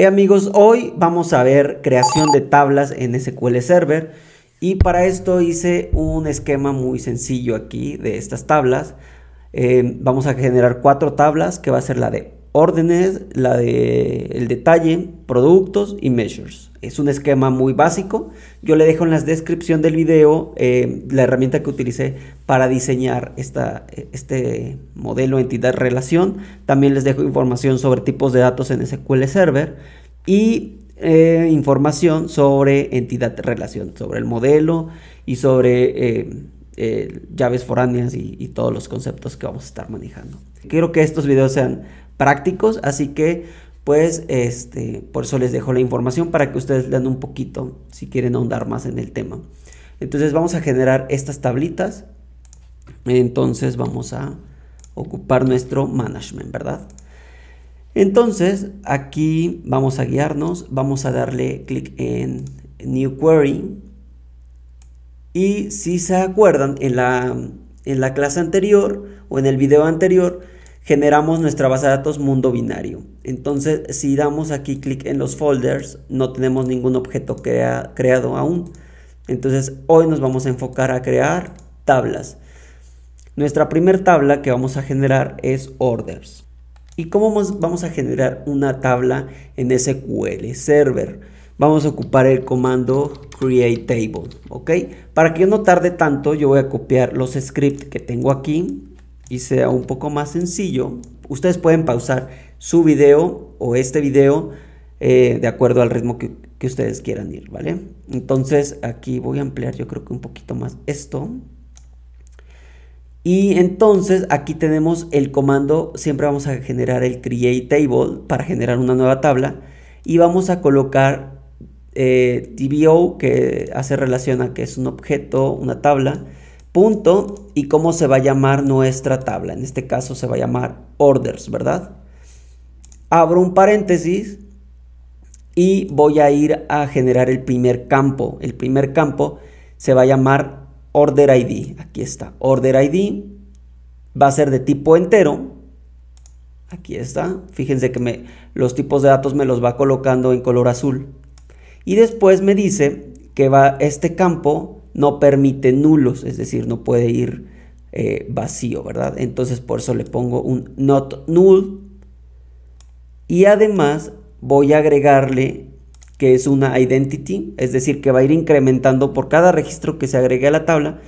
Hey amigos, hoy vamos a ver creación de tablas en SQL Server y para esto hice un esquema muy sencillo aquí de estas tablas. Eh, vamos a generar cuatro tablas que va a ser la de órdenes, la de, el detalle, productos y measures. Es un esquema muy básico. Yo le dejo en la descripción del video eh, la herramienta que utilicé para diseñar esta, este modelo entidad-relación. También les dejo información sobre tipos de datos en SQL Server y eh, información sobre entidad-relación, sobre el modelo y sobre... Eh, llaves foráneas y, y, todos los conceptos que vamos a estar manejando. Quiero que estos videos sean prácticos, así que pues este, por eso les dejo la información para que ustedes lean un poquito si quieren ahondar más en el tema. Entonces vamos a generar estas tablitas. Entonces vamos a ocupar nuestro management, ¿verdad? Entonces aquí vamos a guiarnos, vamos a darle clic en New Query. Y si se acuerdan, en la, en la clase anterior o en el video anterior, generamos nuestra base de datos mundo binario. Entonces, si damos aquí clic en los folders, no tenemos ningún objeto creado aún. Entonces, hoy nos vamos a enfocar a crear tablas. Nuestra primera tabla que vamos a generar es orders. ¿Y cómo vamos a generar una tabla en SQL Server? Vamos a ocupar el comando create table, ¿ok? Para que no tarde tanto, yo voy a copiar los scripts que tengo aquí y sea un poco más sencillo, ustedes pueden pausar su video o este video eh, de acuerdo al ritmo que, ustedes quieran ir, ¿vale? Entonces aquí voy a ampliar yo creo que un poquito más esto. Y entonces aquí tenemos el comando, siempre vamos a generar el create table para generar una nueva tabla y vamos a colocar eh, DBO que hace relación a que es un objeto, una tabla punto y cómo se va a llamar nuestra tabla. En este caso se va a llamar orders, ¿verdad? Abro un paréntesis y voy a ir a generar el primer campo. El primer campo se va a llamar order ID. Aquí está, order ID. Va a ser de tipo entero. Aquí está. Fíjense que me, los tipos de datos me los va colocando en color azul. Y después me dice que va este campo no permite nulos, es decir, no puede ir eh, vacío, ¿verdad? Entonces por eso le pongo un not null. Y además voy a agregarle que es una identity, es decir, que va a ir incrementando por cada registro que se agregue a la tabla,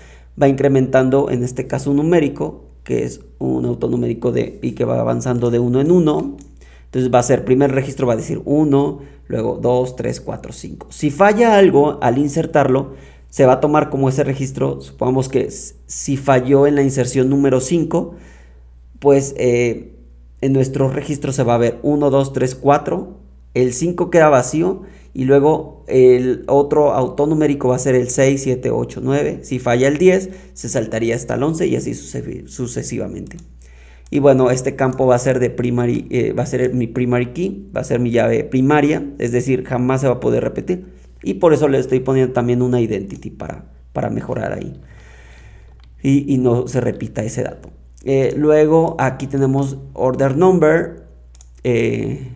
va incrementando en este caso un numérico, que es un autonumérico de, y que va avanzando de uno en uno. Entonces va a ser, primer registro va a decir 1, luego 2, 3, 4, 5. Si falla algo al insertarlo, se va a tomar como ese registro, supongamos que si falló en la inserción número 5, pues eh, en nuestro registro se va a ver 1, 2, 3, 4, el 5 queda vacío y luego el otro autonumérico va a ser el 6, 7, 8, 9. Si falla el 10, se saltaría hasta el 11 y así sucesivamente. Y bueno, este campo va a ser de primary, eh, va a ser mi primary key, va a ser mi llave primaria, es decir, jamás se va a poder repetir. Y por eso le estoy poniendo también una identity para, para mejorar ahí. Y, y, no se repita ese dato. Eh, luego aquí tenemos order number, eh,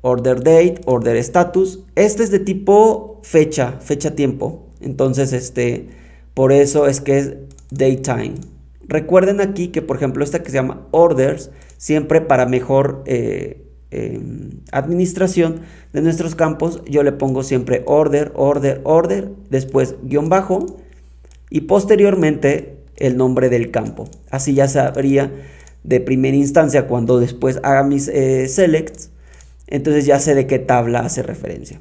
order date, order status. Este es de tipo fecha, fecha tiempo. Entonces, este, por eso es que es daytime. Recuerden aquí que, por ejemplo, esta que se llama orders, siempre para mejor eh, Em, administración de nuestros campos, yo le pongo siempre order, order, order, después guión bajo y posteriormente el nombre del campo. Así ya sabría de primera instancia cuando después haga mis eh, selects, entonces ya sé de qué tabla hace referencia.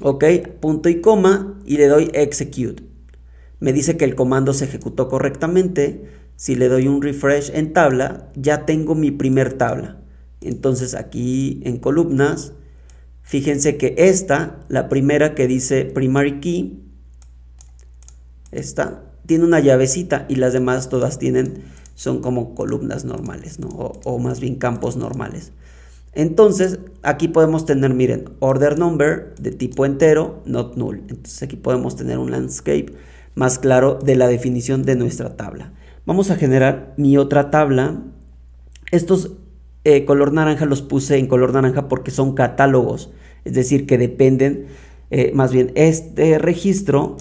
Ok, punto y coma y le doy execute. Me dice que el comando se ejecutó correctamente. Si le doy un refresh en tabla, ya tengo mi primer tabla. Entonces aquí en columnas, fíjense que esta, la primera que dice primary key, esta tiene una llavecita y las demás todas tienen, son como columnas normales, ¿no? o, o más bien campos normales. Entonces, aquí podemos tener, miren, order number de tipo entero, not null. Entonces aquí podemos tener un landscape más claro de la definición de nuestra tabla. Vamos a generar mi otra tabla. Estos eh, color naranja los puse en color naranja porque son catálogos, es decir, que dependen, eh, más bien este registro,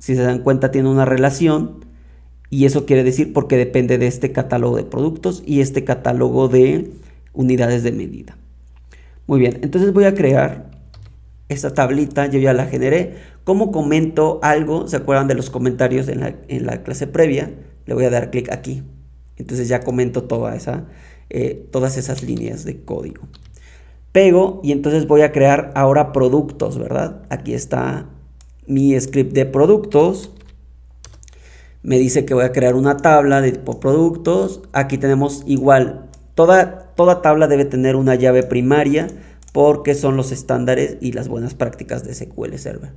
si se dan cuenta, tiene una relación y eso quiere decir porque depende de este catálogo de productos y este catálogo de unidades de medida. Muy bien, entonces voy a crear esta tablita, yo ya la generé. Como comento algo? ¿Se acuerdan de los comentarios en la, en la clase previa? Le voy a dar clic aquí. Entonces ya comento toda esa, eh, todas esas líneas de código. Pego y entonces voy a crear ahora productos, ¿verdad? Aquí está mi script de productos. Me dice que voy a crear una tabla de tipo productos. Aquí tenemos igual, toda, toda tabla debe tener una llave primaria porque son los estándares y las buenas prácticas de SQL Server.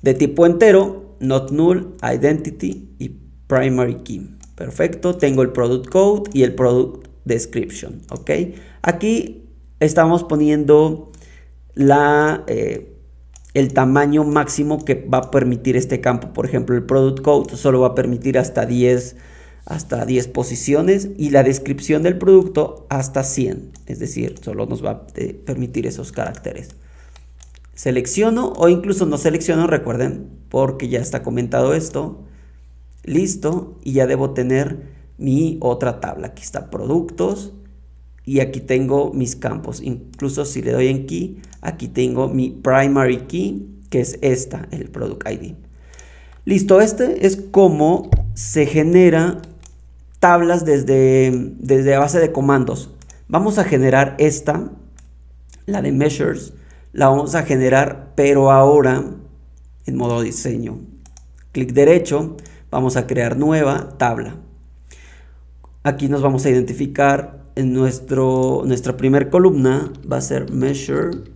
De tipo entero, not null, identity y primary key. Perfecto, tengo el product code y el product description, ¿ok? Aquí estamos poniendo la, eh, el tamaño máximo que va a permitir este campo. Por ejemplo, el product code solo va a permitir hasta 10, hasta 10 posiciones y la descripción del producto hasta 100. Es decir, solo nos va a eh, permitir esos caracteres. Selecciono o incluso no selecciono, recuerden, porque ya está comentado esto. Listo, y ya debo tener mi otra tabla. Aquí está productos y aquí tengo mis campos. Incluso si le doy en key, aquí tengo mi primary key, que es esta, el product ID. Listo, este es como se genera tablas desde, desde base de comandos. Vamos a generar esta, la de measures, la vamos a generar, pero ahora en modo diseño. Clic derecho, vamos a crear nueva tabla. Aquí nos vamos a identificar en nuestro, nuestra primer columna, va a ser measure-id.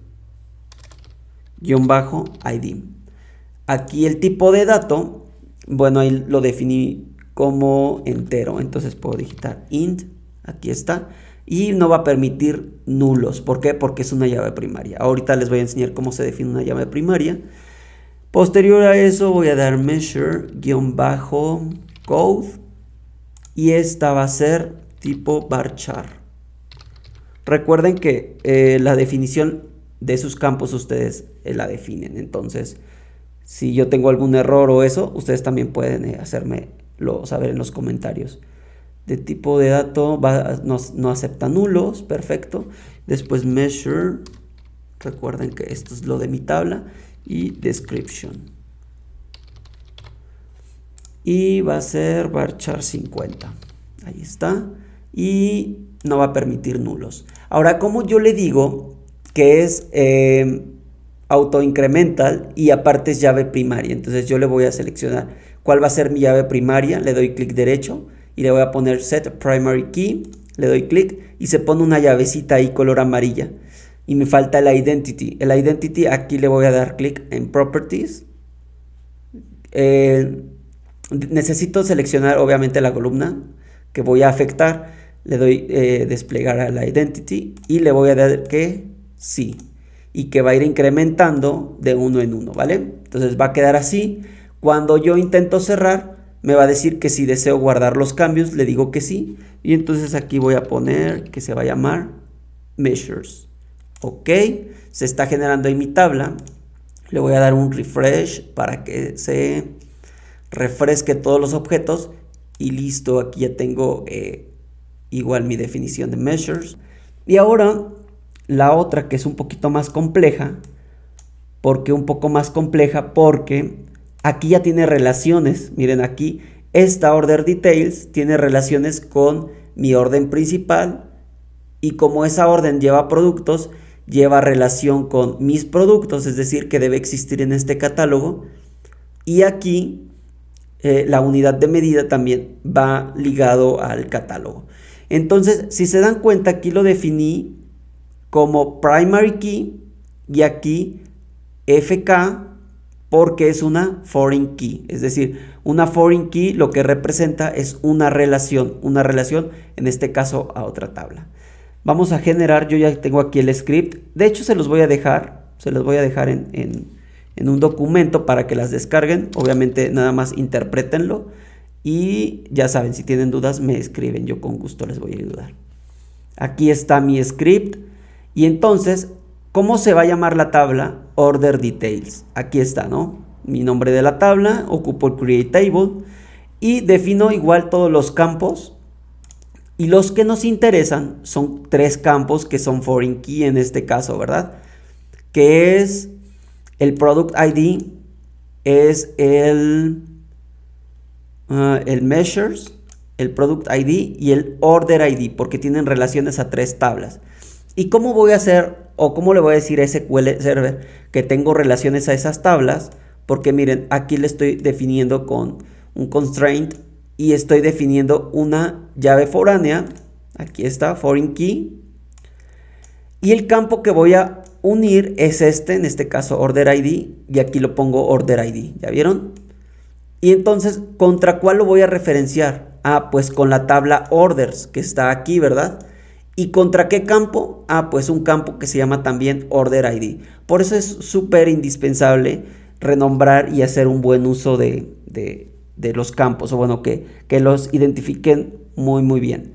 Aquí el tipo de dato, bueno, ahí lo definí como entero, entonces puedo digitar int, aquí está, y no va a permitir nulos, ¿por qué? Porque es una llave primaria. Ahorita les voy a enseñar cómo se define una llave primaria. Posterior a eso voy a dar measure-code y esta va a ser tipo Barchar. Recuerden que eh, la definición de sus campos ustedes eh, la definen. Entonces, si yo tengo algún error o eso, ustedes también pueden eh, hacerme lo saber en los comentarios. De tipo de dato, no, no, acepta nulos, perfecto. Después measure, recuerden que esto es lo de mi tabla. Y description y va a ser varchar 50. Ahí está. Y no va a permitir nulos. Ahora, como yo le digo que es em, autoincremental y aparte es llave primaria? Entonces yo le voy a seleccionar cuál va a ser mi llave primaria. Le doy clic derecho y le voy a poner set primary key. Le doy clic y se pone una llavecita ahí color amarilla. Y me falta la identity. El identity aquí le voy a dar clic en properties necesito seleccionar obviamente la columna que voy a afectar. Le doy eh, desplegar a la identity y le voy a dar que sí. Y que va a ir incrementando de uno en uno, ¿vale? Entonces va a quedar así. Cuando yo intento cerrar, me va a decir que si deseo guardar los cambios, le digo que sí. Y entonces aquí voy a poner que se va a llamar measures. Ok, se está generando ahí mi tabla. Le voy a dar un refresh para que se refresque todos los objetos y listo, aquí ya tengo eh, igual mi definición de measures. Y ahora la otra que es un poquito más compleja, porque un poco más compleja, porque aquí ya tiene relaciones, miren aquí, esta order details tiene relaciones con mi orden principal y como esa orden lleva productos, lleva relación con mis productos, es decir, que debe existir en este catálogo. Y aquí eh, la unidad de medida también va ligado al catálogo. Entonces, si se dan cuenta, aquí lo definí como primary key y aquí FK porque es una foreign key. Es decir, una foreign key lo que representa es una relación, una relación en este caso a otra tabla. Vamos a generar, yo ya tengo aquí el script. De hecho, se los voy a dejar, se los voy a dejar en en un documento para que las descarguen. Obviamente nada más interpretenlo y ya saben, si tienen dudas me escriben, yo con gusto les voy a ayudar. Aquí está mi script y entonces, ¿cómo se va a llamar la tabla? Order details. Aquí está, ¿no? Mi nombre de la tabla, ocupo el create table y defino igual todos los campos. Y los que nos interesan son tres campos que son foreign key en este caso, ¿verdad? Que es el Product ID es el, ah, el Measures, el Product ID y el Order ID, porque tienen relaciones a tres tablas. ¿Y cómo voy a hacer o cómo le voy a decir a SQL Server que tengo relaciones a esas tablas? Porque miren, aquí le estoy definiendo con un constraint y estoy definiendo una llave foránea. Aquí está, foreign key. Y el campo que voy a unir es este, en este caso order ID, y aquí lo pongo order ID, ¿ya vieron? Y entonces, ¿contra cuál lo voy a referenciar? Ah, pues con la tabla orders que está aquí, ¿verdad? ¿Y contra qué campo? Ah, pues un campo que se llama también order ID. Por eso es súper indispensable renombrar y hacer un buen uso de, los campos, o bueno, que, que los identifiquen muy, muy bien.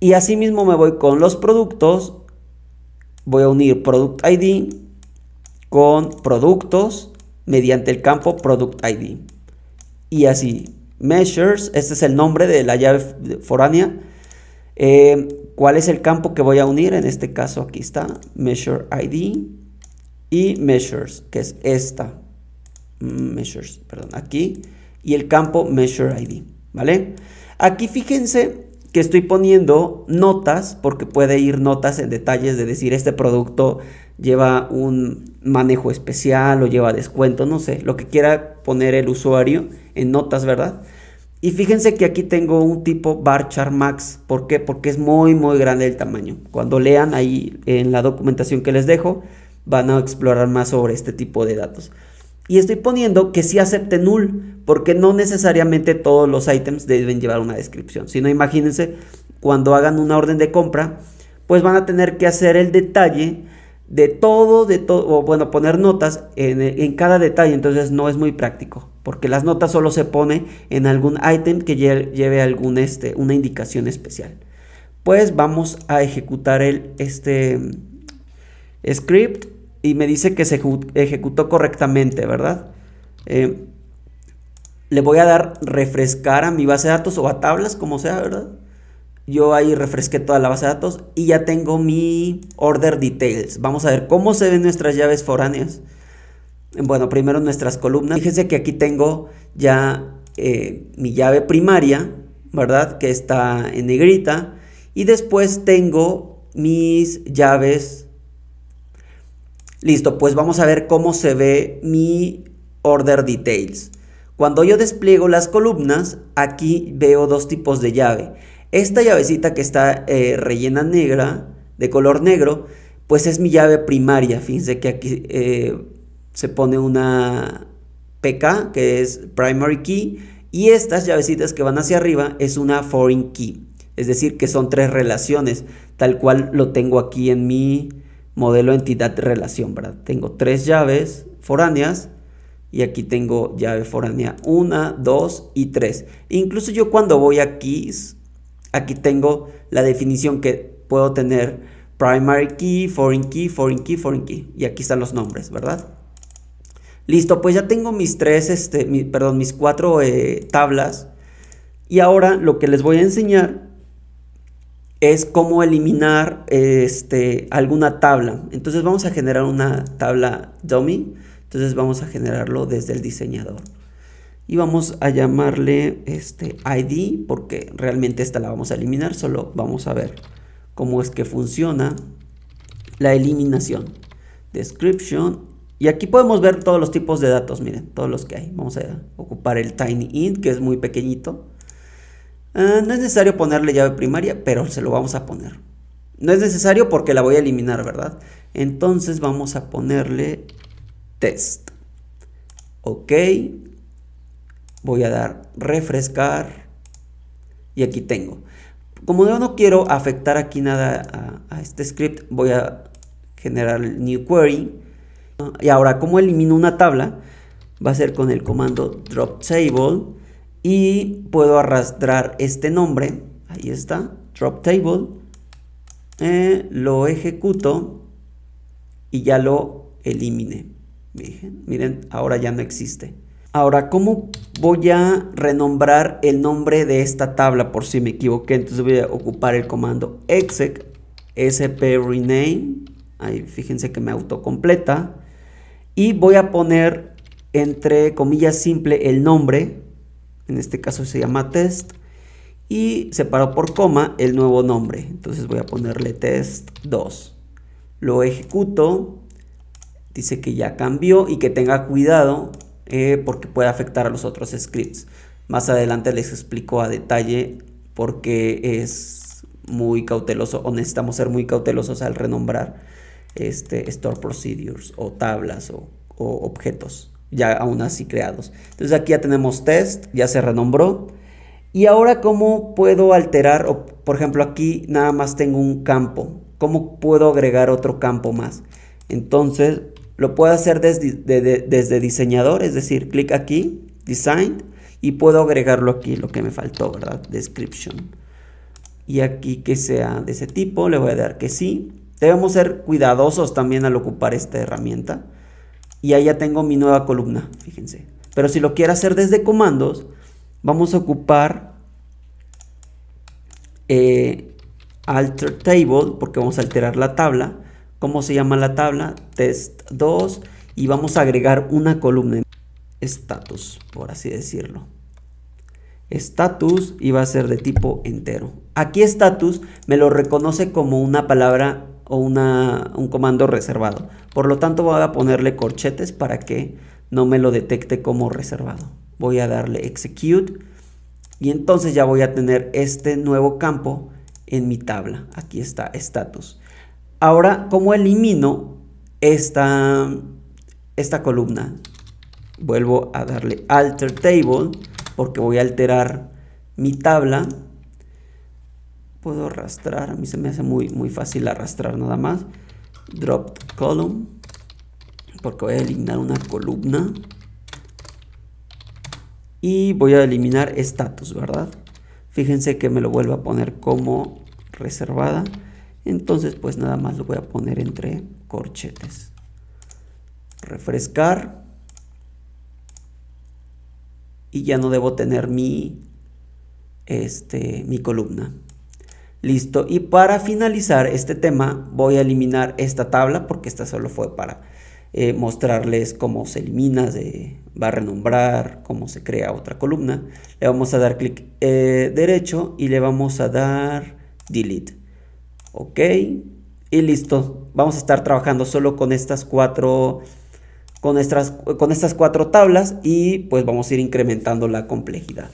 Y asimismo me voy con los productos voy a unir Product ID con productos mediante el campo Product ID. Y así, measures, este es el nombre de la llave foránea. Eh, ¿Cuál es el campo que voy a unir? En este caso aquí está, measure ID y measures, que es esta. Mm, measures, perdón, aquí. Y el campo measure ID, ¿vale? Aquí fíjense que estoy poniendo notas, porque puede ir notas en detalles de decir este producto lleva un manejo especial o lleva descuento, no sé, lo que quiera poner el usuario en notas, ¿verdad? Y fíjense que aquí tengo un tipo Barchar Max, ¿por qué? Porque es muy muy grande el tamaño. Cuando lean ahí en la documentación que les dejo, van a explorar más sobre este tipo de datos. Y estoy poniendo que sí acepte null, porque no necesariamente todos los ítems deben llevar una descripción. Si no, imagínense, cuando hagan una orden de compra, pues van a tener que hacer el detalle de todo, de todo, o bueno, poner notas en, cada detalle, entonces no es muy práctico, porque las notas solo se pone en algún ítem que lleve algún, este, una indicación especial. Pues vamos a ejecutar el, este script y me dice que se ejecutó correctamente, ¿verdad? Eh, le voy a dar refrescar a mi base de datos o a tablas, como sea, ¿verdad? Yo ahí refresqué toda la base de datos y ya tengo mi order details. Vamos a ver cómo se ven nuestras llaves foráneas. Bueno, primero nuestras columnas. Fíjense que aquí tengo ya eh, mi llave primaria, ¿verdad? Que está en negrita. Y después tengo mis llaves Listo, pues vamos a ver cómo se ve mi order details. Cuando yo despliego las columnas, aquí veo dos tipos de llave. Esta llavecita que está eh, rellena negra, de color negro, pues es mi llave primaria. Fíjense que aquí eh, se pone una PK, que es primary key, y estas llavecitas que van hacia arriba es una foreign key. Es decir, que son tres relaciones, tal cual lo tengo aquí en mi modelo entidad relación, ¿verdad? Tengo tres llaves foráneas y aquí tengo llave foránea 1, 2 y 3. Incluso yo cuando voy aquí aquí tengo la definición que puedo tener primary key, foreign key, foreign key, foreign key y aquí están los nombres, ¿verdad? Listo, pues ya tengo mis tres, este, perdón, mis cuatro eh, tablas y ahora lo que les voy a enseñar es cómo eliminar este, alguna tabla. Entonces vamos a generar una tabla dummy. Entonces vamos a generarlo desde el diseñador. Y vamos a llamarle este ID porque realmente esta la vamos a eliminar. Solo vamos a ver cómo es que funciona la eliminación. Description. Y aquí podemos ver todos los tipos de datos. Miren, todos los que hay. Vamos a ocupar el tiny int que es muy pequeñito. Ah, no es necesario ponerle llave primaria, pero se lo vamos a poner. No es necesario porque la voy a eliminar, ¿verdad? Entonces vamos a ponerle test. Ok. Voy a dar refrescar. Y aquí tengo. Como yo no quiero afectar aquí nada a, este script, voy a generar el new query. Y ahora, ¿cómo elimino una tabla? Va a ser con el comando drop table y puedo arrastrar este nombre, ahí está, drop table, eh, lo ejecuto y ya lo elimine. Miren, ahora ya no existe. Ahora, ¿cómo voy a renombrar el nombre de esta tabla por si me equivoqué? Entonces voy a ocupar el comando exec sp rename. Ahí fíjense que me autocompleta. Y voy a poner entre comillas simple el nombre en este caso se llama test, y separo por coma el nuevo nombre. Entonces voy a ponerle test 2. Lo ejecuto, dice que ya cambió y que tenga cuidado eh, porque puede afectar a los otros scripts. Más adelante les explico a detalle por qué es muy cauteloso o necesitamos ser muy cautelosos al renombrar este store procedures o tablas o objetos ya aún así creados. Entonces aquí ya tenemos test, ya se renombró. Y ahora cómo puedo alterar, o, por ejemplo aquí nada más tengo un campo, ¿cómo puedo agregar otro campo más? Entonces lo puedo hacer desde, desde diseñador, es decir, clic aquí, design, y puedo agregarlo aquí, lo que me faltó, ¿verdad? Description. Y aquí que sea de ese tipo, le voy a dar que sí. Debemos ser cuidadosos también al ocupar esta herramienta y ahí ya tengo mi nueva columna, fíjense. Pero si lo quiero hacer desde comandos, vamos a ocupar eh, alter table, porque vamos a alterar la tabla. ¿Cómo se llama la tabla? Test 2 y vamos a agregar una columna. Status, por así decirlo. Status y va a ser de tipo entero. Aquí status me lo reconoce como una palabra o un comando reservado. Por lo tanto voy a ponerle corchetes para que no me lo detecte como reservado. Voy a darle execute y entonces ya voy a tener este nuevo campo en mi tabla. Aquí está, status. Ahora, como elimino esta, esta columna? Vuelvo a darle alter table porque voy a alterar mi tabla puedo arrastrar, a mí se me hace muy, muy fácil arrastrar nada más. Drop column, porque voy a eliminar una columna. Y voy a eliminar status, ¿verdad? Fíjense que me lo vuelvo a poner como reservada. Entonces pues nada más lo voy a poner entre corchetes. Refrescar. Y ya no debo tener mi, este, mi columna. Listo, y para finalizar este tema voy a eliminar esta tabla porque esta solo fue para eh, mostrarles cómo se elimina, se va a renombrar, cómo se crea otra columna. Le vamos a dar clic eh, derecho y le vamos a dar delete. Ok, y listo. Vamos a estar trabajando solo con estas cuatro con con estas cuatro tablas y pues vamos a ir incrementando la complejidad.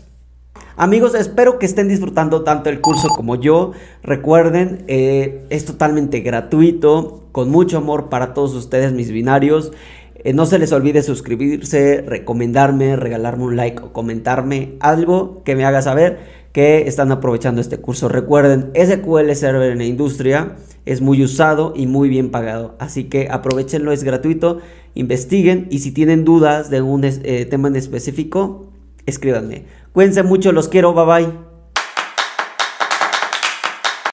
Amigos, espero que estén disfrutando tanto el curso como yo. Recuerden, eh, es totalmente gratuito, con mucho amor para todos ustedes, mis binarios. Eh, no se les olvide suscribirse, recomendarme, regalarme un like o comentarme algo que me haga saber que están aprovechando este curso. Recuerden, SQL Server en la industria es muy usado y muy bien pagado. Así que aprovechenlo, es gratuito, investiguen y si tienen dudas de un eh, tema en específico, escríbanme. Cuídense mucho, los quiero, bye bye.